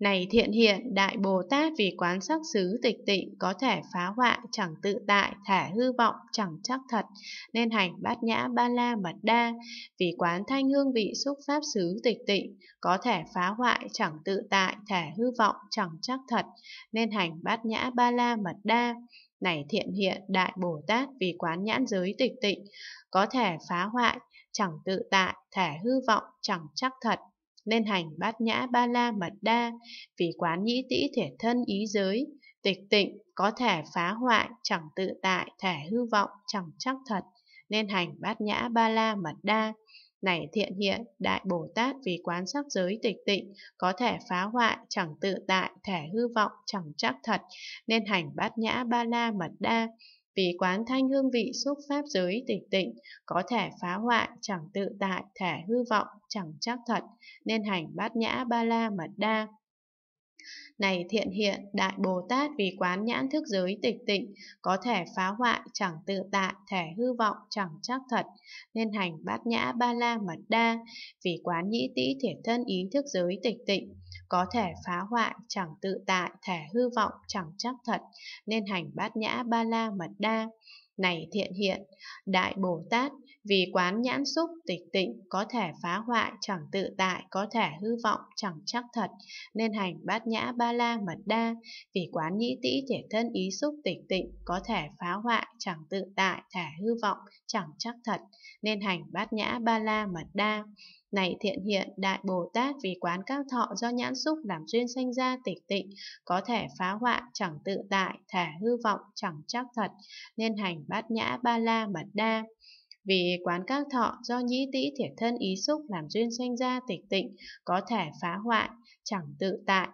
Này thiện hiện, Đại Bồ Tát vì quán sắc xứ tịch tịnh có thể phá hoại, chẳng tự tại, thả hư vọng, chẳng chắc thật, nên hành bát nhã ba la mật đa. Vì quán thanh hương vị xúc pháp xứ tịch tịnh có thể phá hoại, chẳng tự tại, thả hư vọng, chẳng chắc thật, nên hành bát nhã ba la mật đa. Này thiện hiện, Đại Bồ Tát vì quán nhãn giới tịch tịnh có thể phá hoại, chẳng tự tại, thả hư vọng, chẳng chắc thật, nên hành bát nhã ba la mật đa, vì quán nhĩ tĩ thể thân ý giới, tịch tịnh có thể phá hoại, chẳng tự tại, thể hư vọng, chẳng chắc thật, nên hành bát nhã ba la mật đa. Này thiện hiện, Đại Bồ Tát vì quán sắc giới tịch tịnh, có thể phá hoại, chẳng tự tại, thể hư vọng, chẳng chắc thật, nên hành bát nhã ba la mật đa vì quán thanh hương vị xúc pháp giới tịch tịnh, có thể phá hoại, chẳng tự tại, thể hư vọng, chẳng chắc thật, nên hành bát nhã ba la mật đa. Này thiện hiện, Đại Bồ Tát vì quán nhãn thức giới tịch tịnh, có thể phá hoại chẳng tự tại, thể hư vọng chẳng chắc thật, nên hành bát nhã ba la mật đa, vì quán nhĩ tĩ thiệt thân ý thức giới tịch tịnh, có thể phá hoại chẳng tự tại, thể hư vọng chẳng chắc thật, nên hành bát nhã ba la mật đa. Này thiện hiện, Đại Bồ Tát vì quán nhãn xúc tịch tịnh có thể phá hoại chẳng tự tại có thể hư vọng chẳng chắc thật nên hành bát nhã ba la mật đa vì quán nhĩ tĩ thể thân ý xúc tịch tịnh có thể phá hoại chẳng tự tại thể hư vọng chẳng chắc thật nên hành bát nhã ba la mật đa này thiện hiện, Đại Bồ Tát vì quán các thọ do nhãn xúc làm duyên sanh ra tịch tịnh, có thể phá hoại, chẳng tự tại, thả hư vọng, chẳng chắc thật, nên hành bát nhã ba la mật đa. Vì quán các thọ do nhĩ tĩ thiệt thân ý xúc làm duyên sanh ra tịch tịnh, có thể phá hoại, chẳng tự tại,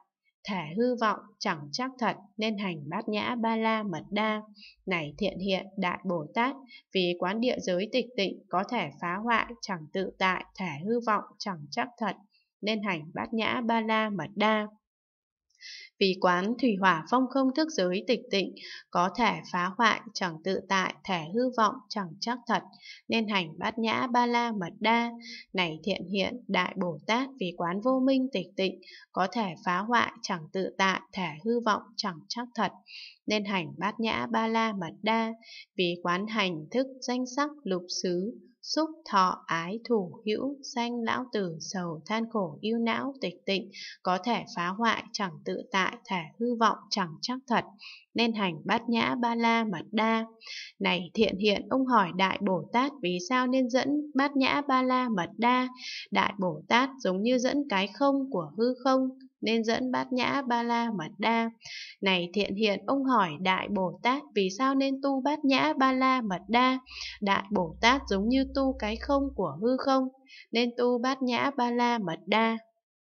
Thả hư vọng, chẳng chắc thật, nên hành bát nhã ba la mật đa. Này thiện hiện, đại Bồ Tát, vì quán địa giới tịch tịnh có thể phá hoại, chẳng tự tại, thả hư vọng, chẳng chắc thật, nên hành bát nhã ba la mật đa. Vì quán thủy hỏa phong không thức giới tịch tịnh, có thể phá hoại, chẳng tự tại, thể hư vọng, chẳng chắc thật, nên hành bát nhã ba la mật đa. Này thiện hiện, đại Bồ Tát vì quán vô minh tịch tịnh, có thể phá hoại, chẳng tự tại, thể hư vọng, chẳng chắc thật, nên hành bát nhã ba la mật đa. Vì quán hành thức danh sắc lục xứ, xúc thọ ái thủ hữu sanh lão tử sầu than khổ yêu não tịch tịnh có thể phá hoại chẳng tự tại thể hư vọng chẳng chắc thật nên hành bát nhã ba la mật đa này thiện hiện ông hỏi đại bồ tát vì sao nên dẫn bát nhã ba la mật đa đại bồ tát giống như dẫn cái không của hư không nên dẫn bát nhã ba la mật đa. Này thiện hiện ông hỏi Đại Bồ Tát vì sao nên tu bát nhã ba la mật đa? Đại Bồ Tát giống như tu cái không của hư không, nên tu bát nhã ba la mật đa.